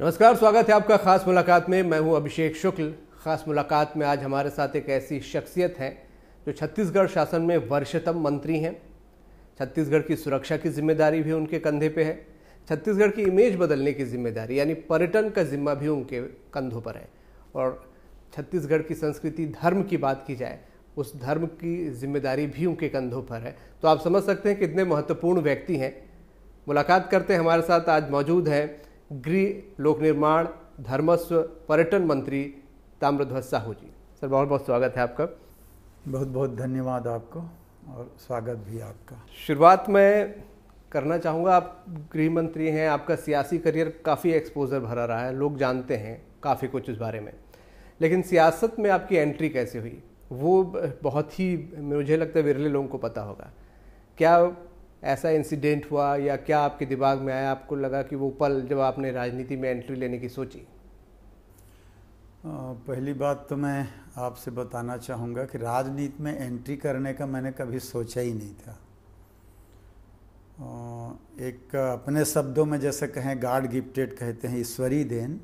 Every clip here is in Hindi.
नमस्कार स्वागत है आपका खास मुलाकात में मैं हूं अभिषेक शुक्ल खास मुलाकात में आज हमारे साथ एक ऐसी शख्सियत है जो छत्तीसगढ़ शासन में वर्षतम मंत्री हैं छत्तीसगढ़ की सुरक्षा की जिम्मेदारी भी उनके कंधे पे है छत्तीसगढ़ की इमेज बदलने की जिम्मेदारी यानी पर्यटन का जिम्मा भी उनके कंधों पर है और छत्तीसगढ़ की संस्कृति धर्म की बात की जाए उस धर्म की जिम्मेदारी भी उनके कंधों पर है तो आप समझ सकते हैं कितने महत्वपूर्ण व्यक्ति हैं मुलाकात करते हैं हमारे साथ आज मौजूद हैं गृह लोक निर्माण धर्मस्व पर्यटन मंत्री ताम्रध्वज साहू जी सर बहुत बहुत स्वागत है आपका बहुत बहुत धन्यवाद आपको और स्वागत भी आपका शुरुआत में करना चाहूँगा आप गृह मंत्री हैं आपका सियासी करियर काफ़ी एक्सपोजर भरा रहा है लोग जानते हैं काफ़ी कुछ इस बारे में लेकिन सियासत में आपकी एंट्री कैसे हुई वो बहुत ही मुझे लगता है विरले लोगों को पता होगा क्या ऐसा इंसिडेंट हुआ या क्या आपके दिमाग में आया आपको लगा कि वो पल जब आपने राजनीति में एंट्री लेने की सोची पहली बात तो मैं आपसे बताना चाहूँगा कि राजनीति में एंट्री करने का मैंने कभी सोचा ही नहीं था एक अपने शब्दों में जैसे कहें गाड गिफ्टेड कहते हैं ईश्वरी देन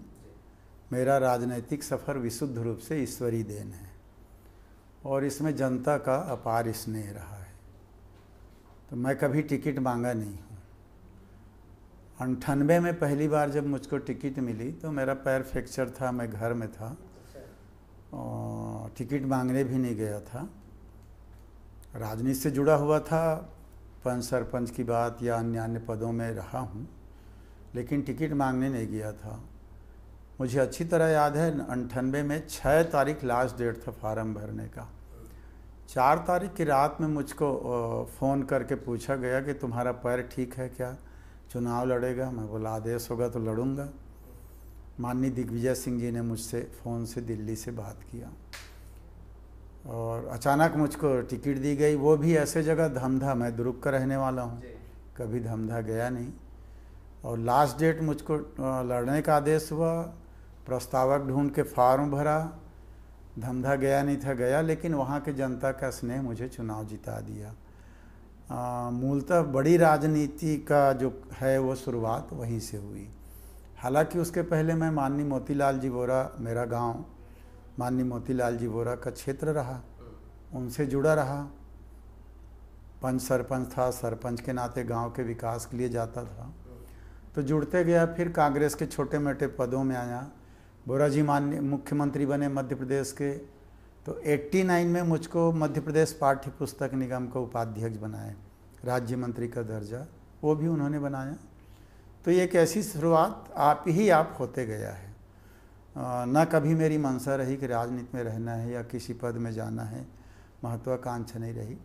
मेरा राजनीतिक सफ़र विशुद्ध रूप से ईश्वरी देन है और इसमें जनता का अपार स्नेह रहा तो मैं कभी टिकट मांगा नहीं हूँ अंठानवे में पहली बार जब मुझको टिकट मिली तो मेरा पैर फ्रैक्चर था मैं घर में था अच्छा। और टिकट मांगने भी नहीं गया था राजनीति से जुड़ा हुआ था पंच सरपंच की बात या अन्य अन्य पदों में रहा हूँ लेकिन टिकट मांगने नहीं गया था मुझे अच्छी तरह याद है अंठानवे में छः तारीख लास्ट डेट था फार्म भरने का चार तारीख की रात में मुझको फ़ोन करके पूछा गया कि तुम्हारा पैर ठीक है क्या चुनाव लड़ेगा मैं बोला आदेश होगा तो लड़ूंगा माननीय दिग्विजय सिंह जी ने मुझसे फ़ोन से दिल्ली से बात किया और अचानक मुझको टिकट दी गई वो भी ऐसे जगह धमधा मैं दुरुक का रहने वाला हूँ कभी धमधा गया नहीं और लास्ट डेट मुझको लड़ने का आदेश हुआ प्रस्तावक ढूंढ के फार्म भरा धमधा गया नहीं था गया लेकिन वहाँ के जनता का स्नेह मुझे चुनाव जिता दिया मूलतः बड़ी राजनीति का जो है वो शुरुआत वहीं से हुई हालांकि उसके पहले मैं माननीय मोतीलाल जी वोरा मेरा गांव माननीय मोतीलाल जी वोरा का क्षेत्र रहा उनसे जुड़ा रहा पंच सरपंच था सरपंच के नाते गांव के विकास के लिए जाता था तो जुड़ते गया फिर कांग्रेस के छोटे मोटे पदों में आया बोरा जी मान्य मुख्यमंत्री बने मध्य प्रदेश के तो 89 में मुझको मध्य प्रदेश पाठ्य पुस्तक निगम का उपाध्यक्ष बनाए राज्य मंत्री का दर्जा वो भी उन्होंने बनाया तो एक ऐसी शुरुआत आप ही आप होते गया है न कभी मेरी मनसा रही कि राजनीति में रहना है या किसी पद में जाना है महत्वाकांक्षा नहीं रही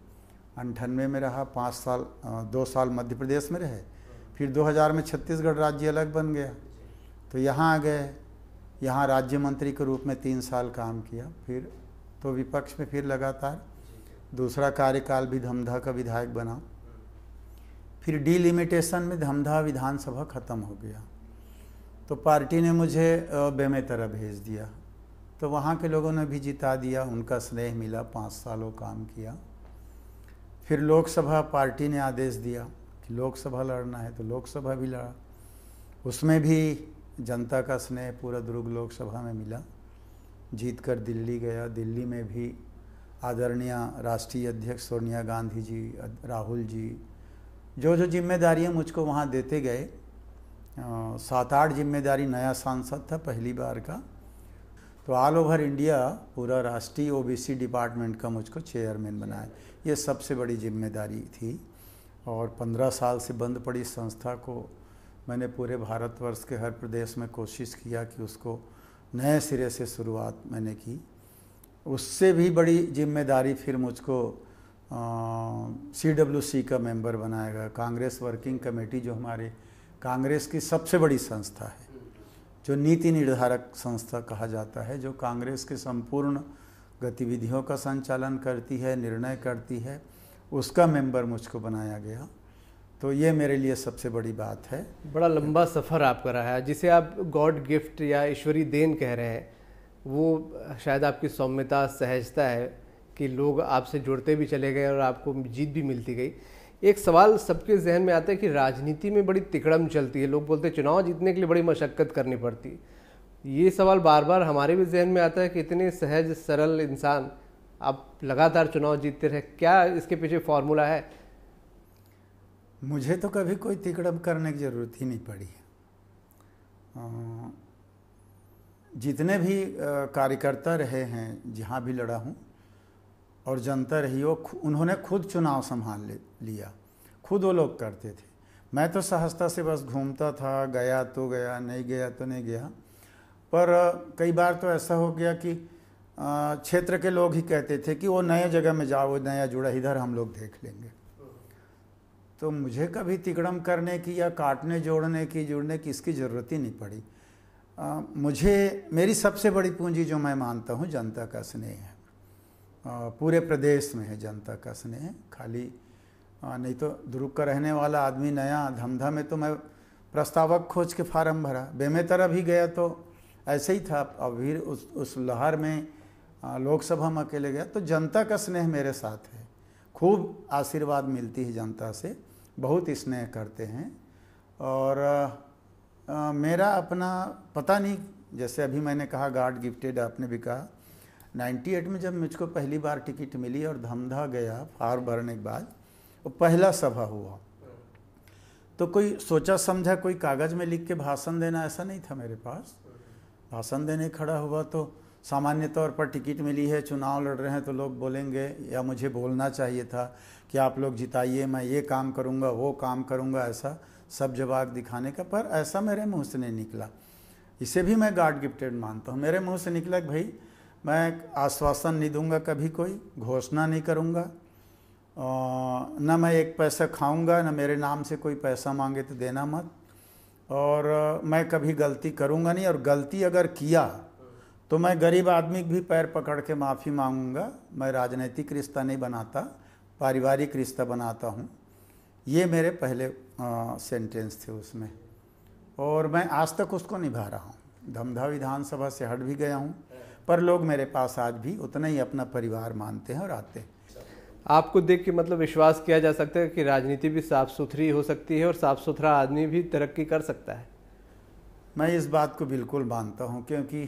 अंठानवे में रहा पाँच साल दो साल मध्य प्रदेश में रहे फिर 2000 में छत्तीसगढ़ राज्य अलग बन गया तो यहाँ आ गए यहाँ राज्य मंत्री के रूप में तीन साल काम किया फिर तो विपक्ष में फिर लगातार दूसरा कार्यकाल भी धमधा का विधायक बना फिर डीलिमिटेशन में धमधा विधानसभा ख़त्म हो गया तो पार्टी ने मुझे बेमेतरा भेज दिया तो वहाँ के लोगों ने भी जिता दिया उनका स्नेह मिला पाँच सालों काम किया फिर लोकसभा पार्टी ने आदेश दिया कि लोकसभा लड़ना है तो लोकसभा भी लड़ा उसमें भी जनता का स्नेह पूरा दुर्ग लोकसभा में मिला जीत कर दिल्ली गया दिल्ली में भी आदरणीय राष्ट्रीय अध्यक्ष सोनिया गांधी जी राहुल जी जो जो जिम्मेदारियां मुझको वहाँ देते गए सात आठ जिम्मेदारी नया सांसद था पहली बार का तो ऑल ओवर इंडिया पूरा राष्ट्रीय ओबीसी डिपार्टमेंट का मुझको चेयरमैन बनाया ये सबसे बड़ी जिम्मेदारी थी और पंद्रह साल से बंद पड़ी संस्था को मैंने पूरे भारतवर्ष के हर प्रदेश में कोशिश किया कि उसको नए सिरे से शुरुआत मैंने की उससे भी बड़ी जिम्मेदारी फिर मुझको सी डब्ल्यू सी का मेंबर बनाया गया कांग्रेस वर्किंग कमेटी जो हमारे कांग्रेस की सबसे बड़ी संस्था है जो नीति निर्धारक संस्था कहा जाता है जो कांग्रेस के संपूर्ण गतिविधियों का संचालन करती है निर्णय करती है उसका मेंबर मुझको बनाया गया तो ये मेरे लिए सबसे बड़ी बात है बड़ा लंबा सफ़र आपका रहा है जिसे आप गॉड गिफ्ट या ईश्वरी देन कह रहे हैं वो शायद आपकी सौम्यता सहजता है कि लोग आपसे जुड़ते भी चले गए और आपको जीत भी मिलती गई एक सवाल सबके जहन में आता है कि राजनीति में बड़ी तिकड़म चलती है लोग बोलते हैं चुनाव जीतने के लिए बड़ी मशक्क़त करनी पड़ती है ये सवाल बार बार हमारे भी जहन में आता है कि इतने सहज सरल इंसान आप लगातार चुनाव जीतते रहे क्या इसके पीछे फॉर्मूला है मुझे तो कभी कोई तिकड़म करने की ज़रूरत ही नहीं पड़ी जितने भी कार्यकर्ता रहे हैं जहाँ भी लड़ा हूँ और जनता रही वो उन्होंने खुद चुनाव संभाल लिया खुद वो लोग करते थे मैं तो सहजता से बस घूमता था गया तो गया नहीं गया तो नहीं गया पर कई बार तो ऐसा हो गया कि क्षेत्र के लोग ही कहते थे कि वो नए जगह में जाओ नया जुड़ा इधर हम लोग देख लेंगे तो मुझे कभी तिकड़म करने की या काटने जोड़ने की जुड़ने की इसकी ज़रूरत ही नहीं पड़ी आ, मुझे मेरी सबसे बड़ी पूंजी जो मैं मानता हूँ जनता का स्नेह है आ, पूरे प्रदेश में है जनता का स्नेह खाली आ, नहीं तो द्रुक का रहने वाला आदमी नया धमधा में तो मैं प्रस्तावक खोज के फार्म भरा बेमेतर अभी गया तो ऐसे ही था अभी उस उस लहर में लोकसभा में अकेले गया तो जनता का स्नेह मेरे साथ है खूब आशीर्वाद मिलती है जनता से बहुत स्नेह करते हैं और आ, मेरा अपना पता नहीं जैसे अभी मैंने कहा गार्ड गिफ्टेड आपने भी कहा 98 में जब मुझको पहली बार टिकट मिली और धमधा गया फार्म भरने के बाद वो पहला सभा हुआ तो कोई सोचा समझा कोई कागज़ में लिख के भाषण देना ऐसा नहीं था मेरे पास भाषण देने खड़ा हुआ तो सामान्य तौर पर टिकट मिली है चुनाव लड़ रहे हैं तो लोग बोलेंगे या मुझे बोलना चाहिए था कि आप लोग जिताइए मैं ये काम करूँगा वो काम करूँगा ऐसा सब जवाब दिखाने का पर ऐसा मेरे मुँह से नहीं निकला इसे भी मैं गार्ड गिफ्टेड मानता हूँ मेरे मुँह से निकला कि भाई मैं आश्वासन नहीं दूंगा कभी कोई घोषणा नहीं करूँगा न मैं एक पैसा खाऊंगा न मेरे नाम से कोई पैसा मांगे तो देना मत और मैं कभी गलती करूँगा नहीं और गलती अगर किया तो मैं गरीब आदमी भी पैर पकड़ के माफ़ी मांगूंगा मैं राजनीतिक रिश्ता नहीं बनाता पारिवारिक रिश्ता बनाता हूँ ये मेरे पहले सेंटेंस थे उसमें और मैं आज तक उसको निभा रहा हूँ धमधा विधानसभा से हट भी गया हूँ पर लोग मेरे पास आज भी उतना ही अपना परिवार मानते हैं और आते हैं आपको देख के मतलब विश्वास किया जा सकता है कि राजनीति भी साफ सुथरी हो सकती है और साफ सुथरा आदमी भी तरक्की कर सकता है मैं इस बात को बिल्कुल मानता हूँ क्योंकि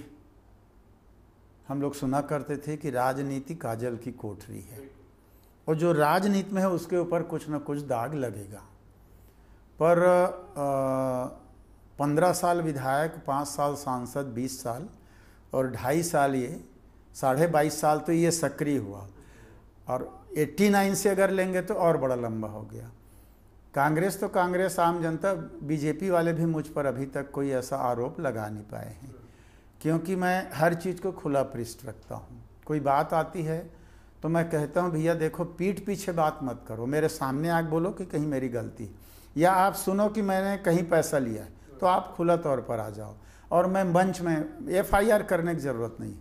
हम लोग सुना करते थे कि राजनीति काजल की कोठरी है और जो राजनीति में है उसके ऊपर कुछ ना कुछ दाग लगेगा पर पंद्रह साल विधायक पाँच साल सांसद बीस साल और ढाई साल ये साढ़े बाईस साल तो ये सक्रिय हुआ और एट्टी नाइन से अगर लेंगे तो और बड़ा लंबा हो गया कांग्रेस तो कांग्रेस आम जनता बीजेपी वाले भी मुझ पर अभी तक कोई ऐसा आरोप लगा नहीं पाए हैं क्योंकि मैं हर चीज़ को खुला पृष्ठ रखता हूँ कोई बात आती है तो मैं कहता हूँ भैया देखो पीठ पीछे बात मत करो मेरे सामने आग बोलो कि कहीं मेरी गलती या आप सुनो कि मैंने कहीं पैसा लिया है तो आप खुला तौर पर आ जाओ और मैं मंच में एफआईआर करने की ज़रूरत नहीं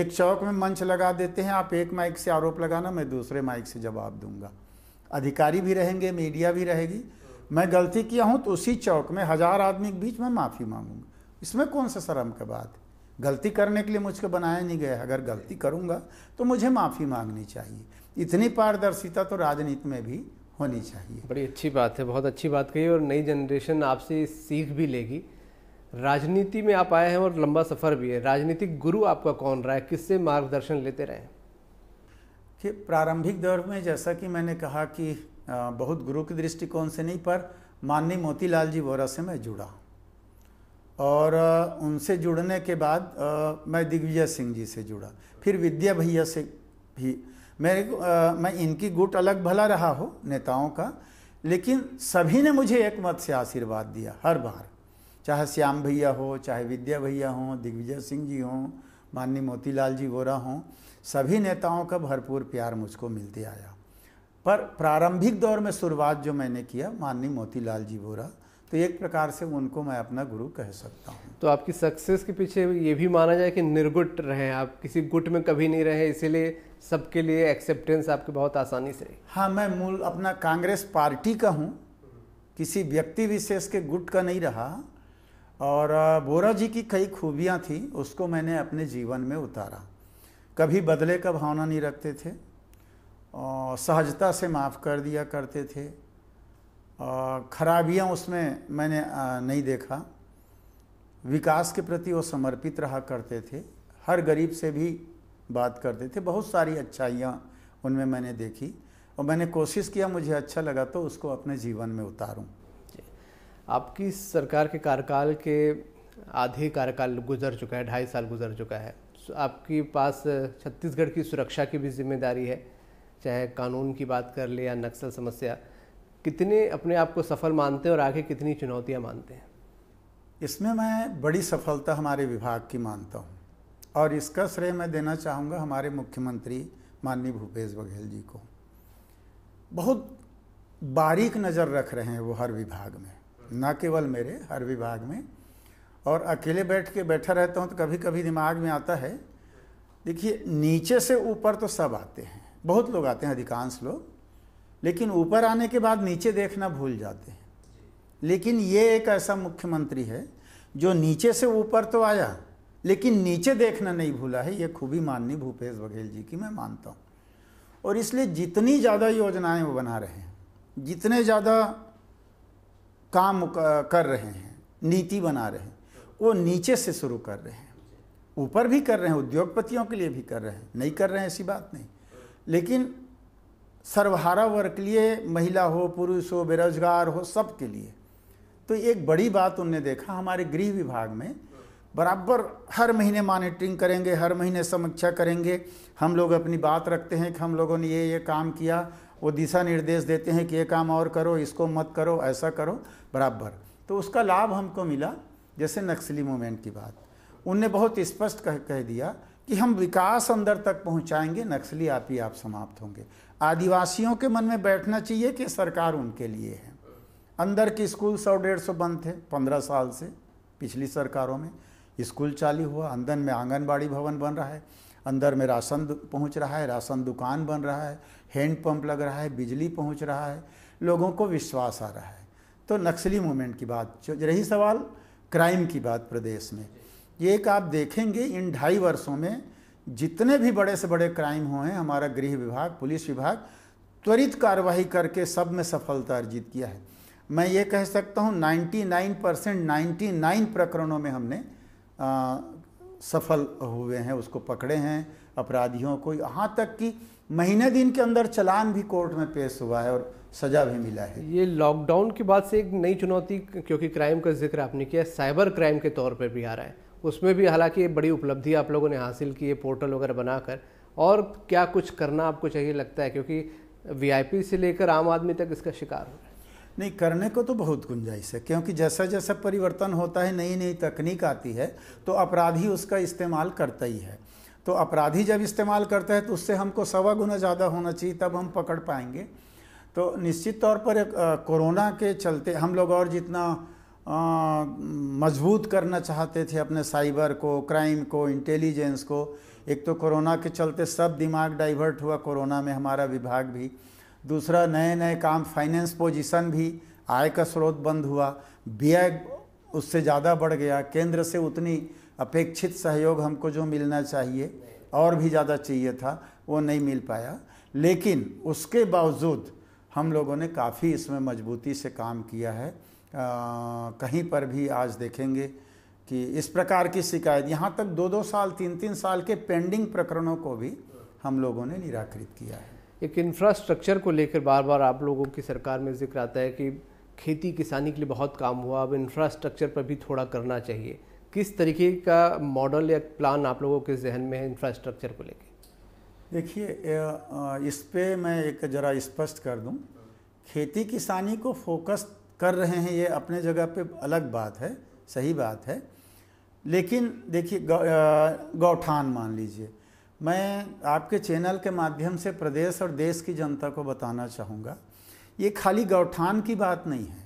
एक चौक में मंच लगा देते हैं आप एक माइक से आरोप लगाना मैं दूसरे माइक से जवाब दूंगा अधिकारी भी रहेंगे मीडिया भी रहेगी मैं गलती किया हूँ तो उसी चौक में हज़ार आदमी के बीच में माफ़ी मांगूंगा इसमें कौन सा शर्म का बात है गलती करने के लिए मुझको बनाया नहीं गया अगर गलती करूँगा तो मुझे माफ़ी मांगनी चाहिए इतनी पारदर्शिता तो राजनीति में भी होनी चाहिए बड़ी अच्छी बात है बहुत अच्छी बात कही और नई जनरेशन आपसे सीख भी लेगी राजनीति में आप आए हैं और लंबा सफ़र भी है राजनीतिक गुरु आपका कौन रहा है किससे मार्गदर्शन लेते रहे कि प्रारंभिक दौर में जैसा कि मैंने कहा कि बहुत गुरु के दृष्टिकोण से नहीं पर माननीय मोतीलाल जी वोरा से मैं जुड़ा और उनसे जुड़ने के बाद मैं दिग्विजय सिंह जी से जुड़ा फिर विद्या भैया से भी मेरे मैं इनकी गुट अलग भला रहा हो नेताओं का लेकिन सभी ने मुझे एक मत से आशीर्वाद दिया हर बार चाहे श्याम भैया हो चाहे विद्या भैया हों दिग्विजय सिंह जी हों माननीय मोतीलाल जी वोरा हों सभी नेताओं का भरपूर प्यार मुझको मिलते आया पर प्रारंभिक दौर में शुरुआत जो मैंने किया माननीय मोतीलाल जी वोरा तो एक प्रकार से उनको मैं अपना गुरु कह सकता हूँ तो आपकी सक्सेस के पीछे ये भी माना जाए कि निर्गुट रहे आप किसी गुट में कभी नहीं रहे इसीलिए सबके लिए एक्सेप्टेंस आपके बहुत आसानी से हाँ मैं मूल अपना कांग्रेस पार्टी का हूँ किसी व्यक्ति विशेष के गुट का नहीं रहा और बोरा जी की कई खूबियाँ थी उसको मैंने अपने जीवन में उतारा कभी बदले का भावना नहीं रखते थे और सहजता से माफ़ कर दिया करते थे खराबियां उसमें मैंने नहीं देखा विकास के प्रति वो समर्पित रहा करते थे हर गरीब से भी बात करते थे बहुत सारी अच्छाइयाँ उनमें मैंने देखी और मैंने कोशिश किया मुझे अच्छा लगा तो उसको अपने जीवन में उतारूँ आपकी सरकार के कार्यकाल के आधे कार्यकाल गुजर चुका है ढाई साल गुजर चुका है आपके पास छत्तीसगढ़ की सुरक्षा की भी जिम्मेदारी है चाहे कानून की बात कर ले या नक्सल समस्या कितने अपने आप को सफल मानते हैं और आगे कितनी चुनौतियाँ मानते हैं इसमें मैं बड़ी सफलता हमारे विभाग की मानता हूँ और इसका श्रेय मैं देना चाहूँगा हमारे मुख्यमंत्री माननीय भूपेश बघेल जी को बहुत बारीक नज़र रख रहे हैं वो हर विभाग में न केवल मेरे हर विभाग में और अकेले बैठ के बैठा रहता हूँ तो कभी कभी दिमाग में आता है देखिए नीचे से ऊपर तो सब आते हैं बहुत लोग आते हैं अधिकांश लोग लेकिन ऊपर आने के बाद नीचे देखना भूल जाते हैं लेकिन ये एक ऐसा मुख्यमंत्री है जो नीचे से ऊपर तो आया लेकिन नीचे देखना नहीं भूला है ये खूबी माननी भूपेश बघेल जी की मैं मानता हूँ और इसलिए जितनी ज़्यादा योजनाएं वो बना रहे हैं जितने ज़्यादा काम कर रहे हैं नीति बना रहे हैं वो नीचे से शुरू कर रहे हैं ऊपर भी कर रहे हैं उद्योगपतियों के लिए भी कर रहे हैं नहीं कर रहे हैं ऐसी बात नहीं लेकिन सर्वहारा वर्ग के लिए महिला हो पुरुष हो बेरोजगार हो सब के लिए तो एक बड़ी बात उनने देखा हमारे गृह विभाग में बराबर हर महीने मॉनिटरिंग करेंगे हर महीने समीक्षा करेंगे हम लोग अपनी बात रखते हैं कि हम लोगों ने ये ये काम किया वो दिशा निर्देश देते हैं कि ये काम और करो इसको मत करो ऐसा करो बराबर तो उसका लाभ हमको मिला जैसे नक्सली मूवमेंट की बात उनने बहुत स्पष्ट कह कह दिया कि हम विकास अंदर तक पहुंचाएंगे नक्सली आप ही आप समाप्त होंगे आदिवासियों के मन में बैठना चाहिए कि सरकार उनके लिए है अंदर के स्कूल सौ डेढ़ सौ बंद थे पंद्रह साल से पिछली सरकारों में स्कूल चालू हुआ अंदर में आंगनबाड़ी भवन बन रहा है अंदर में राशन पहुंच रहा है राशन दुकान बन रहा है हैंड पंप लग रहा है बिजली पहुंच रहा है लोगों को विश्वास आ रहा है तो नक्सली मूवमेंट की बात रही सवाल क्राइम की बात प्रदेश में ये एक आप देखेंगे इन ढाई वर्षों में जितने भी बड़े से बड़े क्राइम हुए हैं हमारा गृह विभाग पुलिस विभाग त्वरित कार्रवाई करके सब में सफलता अर्जित किया है मैं ये कह सकता हूँ 99 परसेंट नाइन्टी प्रकरणों में हमने आ, सफल हुए हैं उसको पकड़े हैं अपराधियों को यहाँ तक कि महीने दिन के अंदर चलान भी कोर्ट में पेश हुआ है और सजा भी मिला है ये लॉकडाउन के बाद से एक नई चुनौती क्योंकि क्राइम का जिक्र आपने किया साइबर क्राइम के तौर पर भी आ रहा है उसमें भी हालांकि बड़ी उपलब्धि आप लोगों ने हासिल की है पोर्टल वगैरह बनाकर और क्या कुछ करना आपको चाहिए लगता है क्योंकि वीआईपी से लेकर आम आदमी तक इसका शिकार हो रहा है नहीं करने को तो बहुत गुंजाइश है क्योंकि जैसा जैसा परिवर्तन होता है नई नई तकनीक आती है तो अपराधी उसका इस्तेमाल करता ही है तो अपराधी जब इस्तेमाल करता है तो उससे हमको सवा गुना ज़्यादा होना चाहिए तब हम पकड़ पाएंगे तो निश्चित तौर पर कोरोना के चलते हम लोग और जितना मजबूत करना चाहते थे अपने साइबर को क्राइम को इंटेलिजेंस को एक तो कोरोना के चलते सब दिमाग डाइवर्ट हुआ कोरोना में हमारा विभाग भी दूसरा नए नए काम फाइनेंस पोजीशन भी आय का स्रोत बंद हुआ व्यय उससे ज़्यादा बढ़ गया केंद्र से उतनी अपेक्षित सहयोग हमको जो मिलना चाहिए और भी ज़्यादा चाहिए था वो नहीं मिल पाया लेकिन उसके बावजूद हम लोगों ने काफ़ी इसमें मजबूती से काम किया है कहीं पर भी आज देखेंगे कि इस प्रकार की शिकायत यहाँ तक दो दो साल तीन तीन साल के पेंडिंग प्रकरणों को भी हम लोगों ने निराकृत किया है एक इंफ्रास्ट्रक्चर को लेकर बार बार आप लोगों की सरकार में जिक्र आता है कि खेती किसानी के लिए बहुत काम हुआ अब इंफ्रास्ट्रक्चर पर भी थोड़ा करना चाहिए किस तरीके का मॉडल या प्लान आप लोगों के जहन में है इंफ्रास्ट्रक्चर को लेकर देखिए इस पर मैं एक ज़रा स्पष्ट कर दूँ खेती किसानी को फोकस कर रहे हैं ये अपने जगह पे अलग बात है सही बात है लेकिन देखिए गौठान मान लीजिए मैं आपके चैनल के माध्यम से प्रदेश और देश की जनता को बताना चाहूँगा ये खाली गौठान की बात नहीं है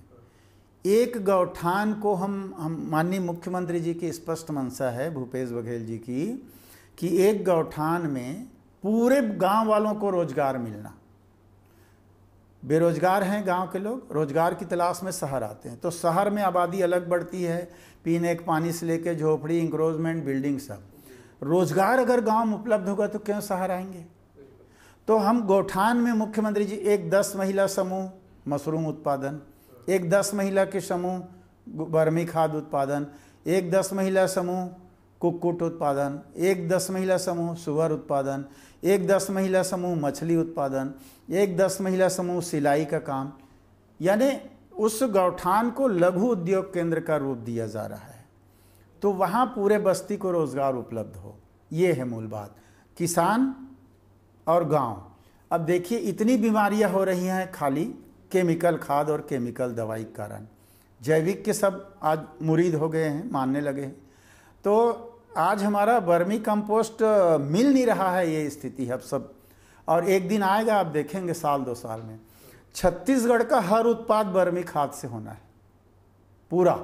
एक गौठान को हम हम माननीय मुख्यमंत्री जी की स्पष्ट मंशा है भूपेश बघेल जी की कि एक गौठान में पूरे गांव वालों को रोजगार मिलना बेरोजगार हैं गांव के लोग रोजगार की तलाश में शहर आते हैं तो शहर में आबादी अलग बढ़ती है पीने के पानी से लेकर झोपड़ी इंक्रोजमेंट बिल्डिंग सब रोजगार अगर गांव में उपलब्ध होगा तो क्यों शहर आएंगे तो हम गौठान में मुख्यमंत्री जी एक दस महिला समूह मशरूम उत्पादन एक दस महिला के समूह बर्मी खाद उत्पादन एक दस महिला समूह कुक्कुट उत्पादन एक दस महिला समूह सुअर उत्पादन एक दस महिला समूह मछली उत्पादन एक दस महिला समूह सिलाई का काम यानी उस गौठान को लघु उद्योग केंद्र का रूप दिया जा रहा है तो वहाँ पूरे बस्ती को रोज़गार उपलब्ध हो ये है मूल बात किसान और गांव अब देखिए इतनी बीमारियां हो रही हैं खाली केमिकल खाद और केमिकल दवाई के कारण जैविक के सब आज मुरीद हो गए हैं मानने लगे हैं तो आज हमारा बर्मी कंपोस्ट मिल नहीं रहा है ये स्थिति है अब सब और एक दिन आएगा आप देखेंगे साल दो साल में छत्तीसगढ़ का हर उत्पाद बर्मी खाद से होना है पूरा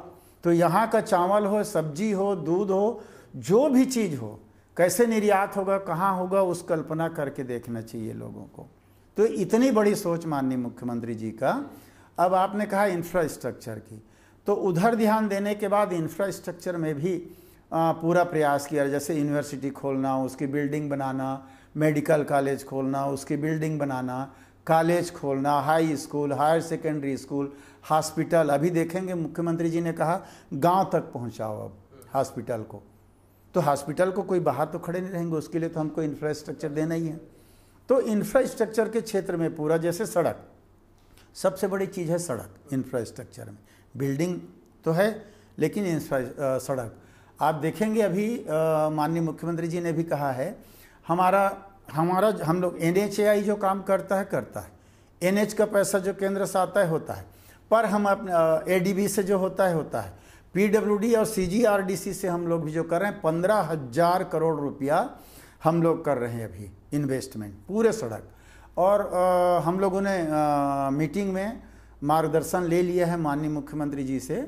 तो यहाँ का चावल हो सब्जी हो दूध हो जो भी चीज़ हो कैसे निर्यात होगा कहाँ होगा उस कल्पना करके देखना चाहिए लोगों को तो इतनी बड़ी सोच माननीय मुख्यमंत्री जी का अब आपने कहा इंफ्रास्ट्रक्चर की तो उधर ध्यान देने के बाद इंफ्रास्ट्रक्चर में भी पूरा प्रयास किया जैसे यूनिवर्सिटी खोलना उसकी बिल्डिंग बनाना मेडिकल कॉलेज खोलना उसकी बिल्डिंग बनाना कॉलेज खोलना high school higher secondary school hospital अभी देखेंगे मुख्यमंत्री जी ने कहा गांव तक पहुंचाओ अब हॉस्पिटल को तो हॉस्पिटल को कोई बाहर तो खड़े नहीं रहेंगे उसके लिए तो हमको इंफ्रास्ट्रक्चर देना ही है तो इंफ्रास्ट्रक्चर के क्षेत्र में पूरा जैसे सड़क सबसे बड़ी चीज़ है सड़क इंफ्रास्ट्रक्चर में बिल्डिंग तो है लेकिन सड़क आप देखेंगे अभी माननीय मुख्यमंत्री जी ने भी कहा है हमारा हमारा हम लोग एन जो काम करता है करता है एन का पैसा जो केंद्र से आता है होता है पर हम अपने ए से जो होता है होता है पी और सी से हम लोग भी जो कर रहे हैं पंद्रह हज़ार करोड़ रुपया हम लोग कर रहे हैं अभी इन्वेस्टमेंट पूरे सड़क और आ, हम लोगों ने मीटिंग में मार्गदर्शन ले लिया है माननीय मुख्यमंत्री जी से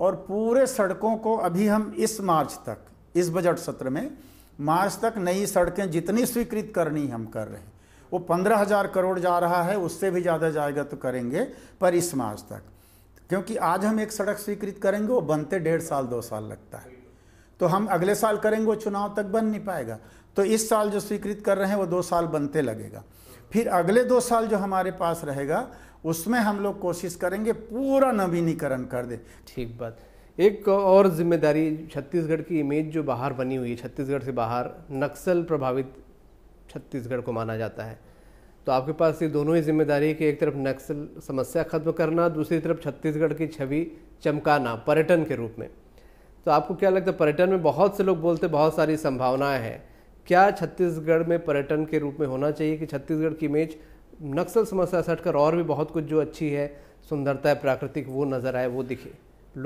और पूरे सड़कों को अभी हम इस मार्च तक इस बजट सत्र में मार्च तक नई सड़कें जितनी स्वीकृत करनी हम कर रहे हैं वो पंद्रह हज़ार करोड़ जा रहा है उससे भी ज़्यादा जाएगा तो करेंगे पर इस मार्च तक क्योंकि आज हम एक सड़क स्वीकृत करेंगे वो बनते डेढ़ साल दो साल लगता है तो हम अगले साल करेंगे वो चुनाव तक बन नहीं पाएगा तो इस साल जो स्वीकृत कर रहे हैं वो दो साल बनते लगेगा फिर अगले दो साल जो हमारे पास रहेगा उसमें हम लोग कोशिश करेंगे पूरा नवीनीकरण कर दे ठीक बात एक और जिम्मेदारी छत्तीसगढ़ की इमेज जो बाहर बनी हुई है छत्तीसगढ़ से बाहर नक्सल प्रभावित छत्तीसगढ़ को माना जाता है तो आपके पास ये दोनों ही जिम्मेदारी है कि एक तरफ नक्सल समस्या ख़त्म करना दूसरी तरफ छत्तीसगढ़ की छवि चमकाना पर्यटन के रूप में तो आपको क्या लगता है पर्यटन में बहुत से लोग बोलते बहुत सारी संभावनाएं हैं क्या छत्तीसगढ़ में पर्यटन के रूप में होना चाहिए कि छत्तीसगढ़ की इमेज नक्सल समस्या से हटकर और भी बहुत कुछ जो अच्छी है सुंदरता है प्राकृतिक वो नज़र आए वो दिखे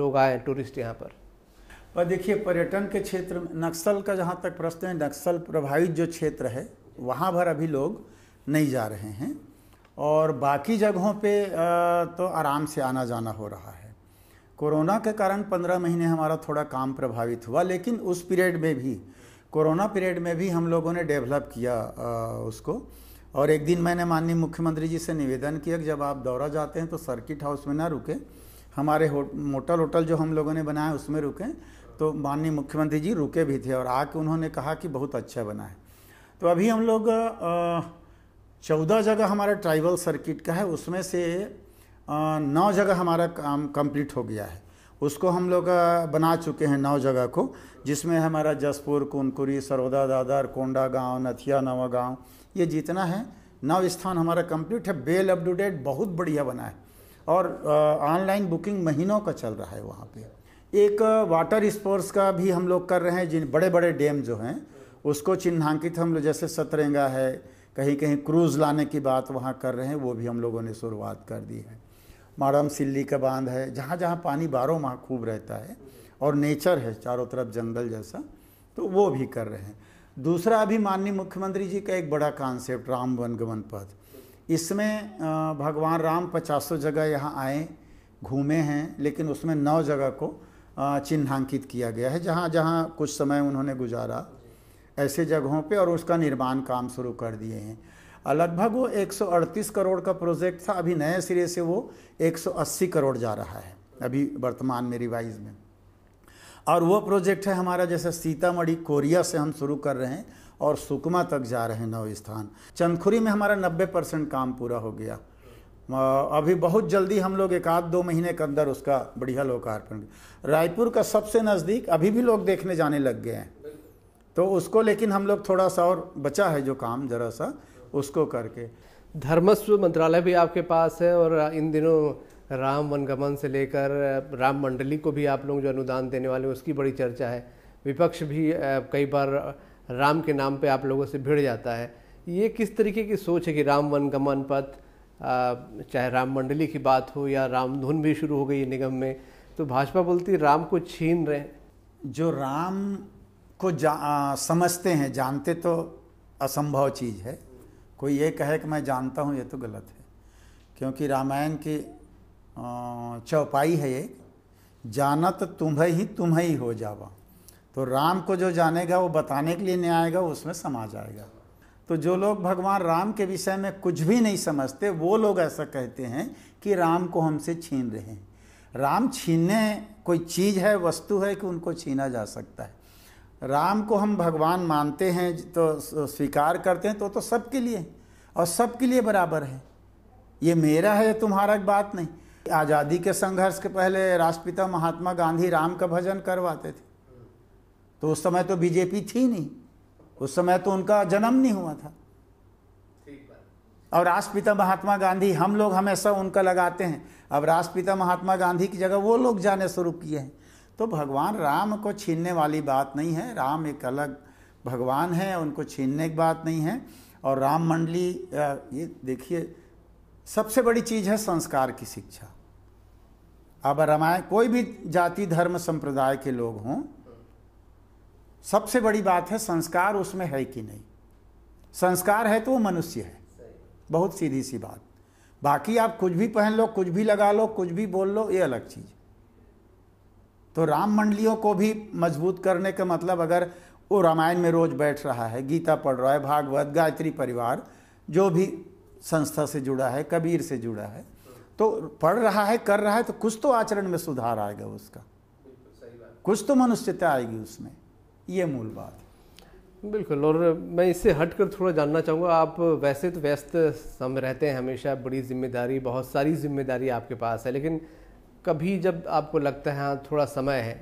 लोग आए टूरिस्ट यहाँ पर पर देखिए पर्यटन के क्षेत्र में नक्सल का जहाँ तक प्रश्न है नक्सल प्रभावित जो क्षेत्र है वहाँ भर अभी लोग नहीं जा रहे हैं और बाकी जगहों पे तो आराम से आना जाना हो रहा है कोरोना के कारण पंद्रह महीने हमारा थोड़ा काम प्रभावित हुआ लेकिन उस पीरियड में भी कोरोना पीरियड में भी हम लोगों ने डेवलप किया आ, उसको और एक दिन मैंने माननीय मुख्यमंत्री जी से निवेदन किया कि जब आप दौरा जाते हैं तो सर्किट हाउस में ना रुके हमारे हो, मोटल होटल जो हम लोगों ने बनाया उसमें रुकें तो माननीय मुख्यमंत्री जी रुके भी थे और आके उन्होंने कहा कि बहुत अच्छा बना है तो अभी हम लोग चौदह जगह हमारा ट्राइबल सर्किट का है उसमें से नौ जगह हमारा काम कंप्लीट हो गया है उसको हम लोग बना चुके हैं नौ जगह को जिसमें हमारा जसपुर कुनकुरी सरोदा दादर कोंडा गांव नथिया नवा गांव ये जितना है नौ स्थान हमारा कंप्लीट है बेल अप टू डेट बहुत बढ़िया बना है और ऑनलाइन बुकिंग महीनों का चल रहा है वहाँ पर एक वाटर स्पोर्ट्स का भी हम लोग कर रहे हैं जिन बड़े बड़े डैम जो हैं उसको चिन्हांकित हम लोग जैसे सतरेंगा है कहीं कहीं क्रूज़ लाने की बात वहाँ कर रहे हैं वो भी हम लोगों ने शुरुआत कर दी है मारम सिल्ली का बांध है जहाँ जहाँ पानी बारह माह खूब रहता है और नेचर है चारों तरफ जंगल जैसा तो वो भी कर रहे हैं दूसरा अभी माननीय मुख्यमंत्री जी का एक बड़ा कॉन्सेप्ट राम वनगमन पथ इसमें भगवान राम पचासों जगह यहाँ आए घूमे हैं लेकिन उसमें नौ जगह को चिन्हांकित किया गया है जहाँ जहाँ कुछ समय उन्होंने गुजारा ऐसे जगहों पे और उसका निर्माण काम शुरू कर दिए हैं लगभग वो 138 करोड़ का प्रोजेक्ट था अभी नए सिरे से वो 180 करोड़ जा रहा है अभी वर्तमान में रिवाइज में और वो प्रोजेक्ट है हमारा जैसे सीतामढ़ी कोरिया से हम शुरू कर रहे हैं और सुकमा तक जा रहे हैं नौ स्थान चंदखुरी में हमारा 90 परसेंट काम पूरा हो गया अभी बहुत जल्दी हम लोग एक आध दो महीने के अंदर उसका बढ़िया लोकार्पण रायपुर का सबसे नज़दीक अभी भी लोग देखने जाने लग गए हैं तो उसको लेकिन हम लोग थोड़ा सा और बचा है जो काम ज़रा सा उसको करके धर्मस्व मंत्रालय भी आपके पास है और इन दिनों राम वनगमन से लेकर राम मंडली को भी आप लोग जो अनुदान देने वाले हैं उसकी बड़ी चर्चा है विपक्ष भी कई बार राम के नाम पे आप लोगों से भिड़ जाता है ये किस तरीके की सोच है कि राम वनगमन पथ चाहे राम मंडली की बात हो या राम धुन भी शुरू हो गई निगम में तो भाजपा बोलती राम को छीन रहे जो राम को जा, आ, समझते हैं जानते तो असंभव चीज़ है कोई ये कहे कि मैं जानता हूँ ये तो गलत है क्योंकि रामायण की चौपाई है ये जानत तुम्हें ही तुम्हें ही हो जावा तो राम को जो जानेगा वो बताने के लिए नहीं आएगा उसमें समा जाएगा तो जो लोग भगवान राम के विषय में कुछ भी नहीं समझते वो लोग ऐसा कहते हैं कि राम को हमसे छीन रहे हैं राम छीनने कोई चीज़ है वस्तु है कि उनको छीना जा सकता है राम को हम भगवान मानते हैं तो स्वीकार करते हैं तो तो सबके लिए और सबके लिए बराबर है ये मेरा है तुम्हारा बात नहीं आज़ादी के संघर्ष के पहले राष्ट्रपिता महात्मा गांधी राम का भजन करवाते थे तो उस समय तो बीजेपी थी नहीं उस समय तो उनका जन्म नहीं हुआ था और राष्ट्रपिता महात्मा गांधी हम लोग हमेशा उनका लगाते हैं अब राष्ट्रपिता महात्मा गांधी की जगह वो लोग जाने शुरू किए हैं तो भगवान राम को छीनने वाली बात नहीं है राम एक अलग भगवान है उनको छीनने की बात नहीं है और राम मंडली ये देखिए सबसे बड़ी चीज़ है संस्कार की शिक्षा अब रामायण कोई भी जाति धर्म संप्रदाय के लोग हों सबसे बड़ी बात है संस्कार उसमें है कि नहीं संस्कार है तो वो मनुष्य है बहुत सीधी सी बात बाकी आप कुछ भी पहन लो कुछ भी लगा लो कुछ भी बोल लो ये अलग चीज़ तो राम मंडलियों को भी मजबूत करने का मतलब अगर वो रामायण में रोज बैठ रहा है गीता पढ़ रहा है भागवत गायत्री परिवार जो भी संस्था से जुड़ा है कबीर से जुड़ा है तो पढ़ रहा है कर रहा है तो कुछ तो आचरण में सुधार आएगा उसका कुछ तो मनुष्यता आएगी उसमें ये मूल बात बिल्कुल और मैं इससे हटकर थोड़ा जानना चाहूँगा आप वैसे तो व्यस्त सम रहते हैं हमेशा बड़ी जिम्मेदारी बहुत सारी जिम्मेदारी आपके पास है लेकिन कभी जब आपको लगता है हाँ, थोड़ा समय है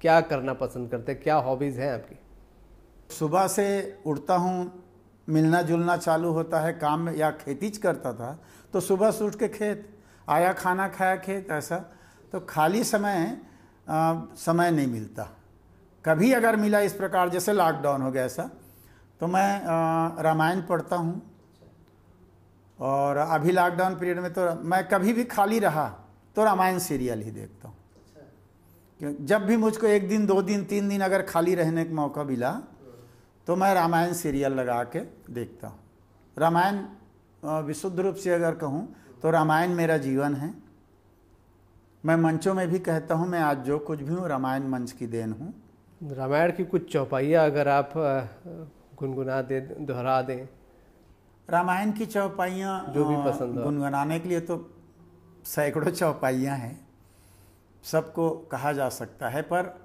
क्या करना पसंद करते हैं क्या हॉबीज़ हैं आपकी सुबह से उठता हूँ मिलना जुलना चालू होता है काम में या खेती करता था तो सुबह से उठ के खेत आया खाना खाया खेत ऐसा तो खाली समय आ, समय नहीं मिलता कभी अगर मिला इस प्रकार जैसे लॉकडाउन हो गया ऐसा तो मैं रामायण पढ़ता हूँ और अभी लॉकडाउन पीरियड में तो मैं कभी भी खाली रहा तो रामायण सीरियल ही देखता हूँ जब भी मुझको एक दिन दो दिन तीन दिन अगर खाली रहने का मौका मिला तो मैं रामायण सीरियल लगा के देखता हूँ रामायण विशुद्ध रूप से अगर कहूँ तो रामायण मेरा जीवन है मैं मंचों में भी कहता हूँ मैं आज जो कुछ भी हूँ रामायण मंच की देन हूँ रामायण की कुछ चौपाइयाँ अगर आप गुनगुना दे दोहरा दें रामायण की चौपाइयाँ जो भी पसंद गुनगुनाने के लिए तो सैकड़ों चौपाइयाँ हैं सबको कहा जा सकता है पर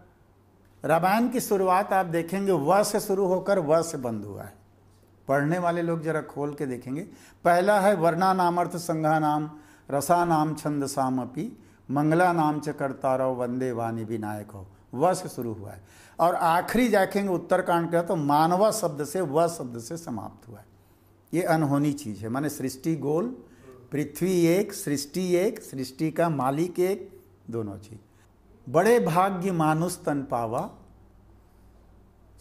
रामायण की शुरुआत आप देखेंगे व से शुरू होकर व से बंद हुआ है पढ़ने वाले लोग जरा खोल के देखेंगे पहला है वर्णा नामर्थ संघा नाम रसा नाम छंद साम अपी मंगला नाम च करता रहो वंदे वाणी विनायक हो व से शुरू हुआ है और आखिरी जाखेंगे उत्तरकांड का तो मानवा शब्द से व शब्द से समाप्त हुआ है ये अनहोनी चीज़ है माने सृष्टि गोल पृथ्वी एक सृष्टि एक सृष्टि का मालिक एक दोनों चीज बड़े भाग्य मानुष तन पावा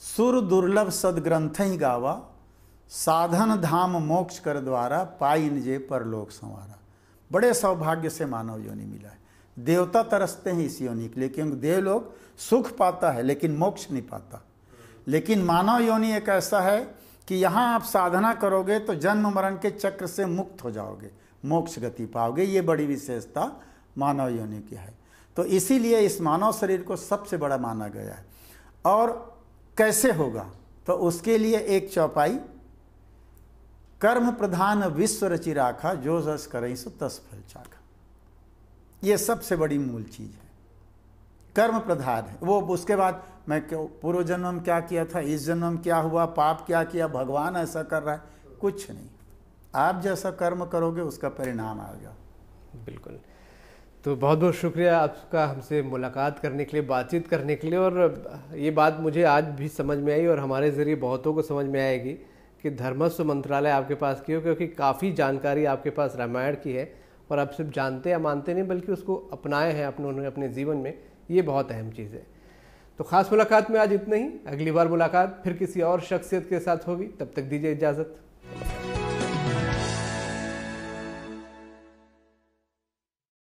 सुर दुर्लभ सदग्रंथ ही गावा साधन धाम मोक्ष कर द्वारा पाइन जे परलोक संवारा बड़े सौभाग्य से मानव योनि मिला है देवता तरसते हैं इस योनि के लिए क्योंकि देव लोग सुख पाता है लेकिन मोक्ष नहीं पाता लेकिन मानव योनि एक ऐसा है कि यहाँ आप साधना करोगे तो जन्म मरण के चक्र से मुक्त हो जाओगे मोक्ष गति पाओगे ये बड़ी विशेषता मानव योनि की है तो इसीलिए इस मानव शरीर को सबसे बड़ा माना गया है और कैसे होगा तो उसके लिए एक चौपाई कर्म प्रधान विश्व रचि राखा जो जस करें सो तस फल चाखा ये सबसे बड़ी मूल चीज़ है कर्म प्रधान है वो उसके बाद मैं पूर्व जन्म क्या किया था इस जन्म क्या हुआ पाप क्या किया भगवान ऐसा कर रहा है कुछ नहीं आप जैसा कर्म करोगे उसका परिणाम आएगा बिल्कुल तो बहुत बहुत शुक्रिया आपका हमसे मुलाकात करने के लिए बातचीत करने के लिए और ये बात मुझे आज भी समझ में आई और हमारे ज़रिए बहुतों को समझ में आएगी कि धर्मस्व मंत्रालय आपके पास क्यों क्योंकि काफ़ी जानकारी आपके पास रामायण की है और आप सिर्फ जानते या मानते नहीं बल्कि उसको अपनाए हैं अपने उन्होंने अपने जीवन में ये बहुत अहम चीज़ है तो ख़ास मुलाकात में आज इतना ही अगली बार मुलाकात फिर किसी और शख्सियत के साथ होगी तब तक दीजिए इजाज़त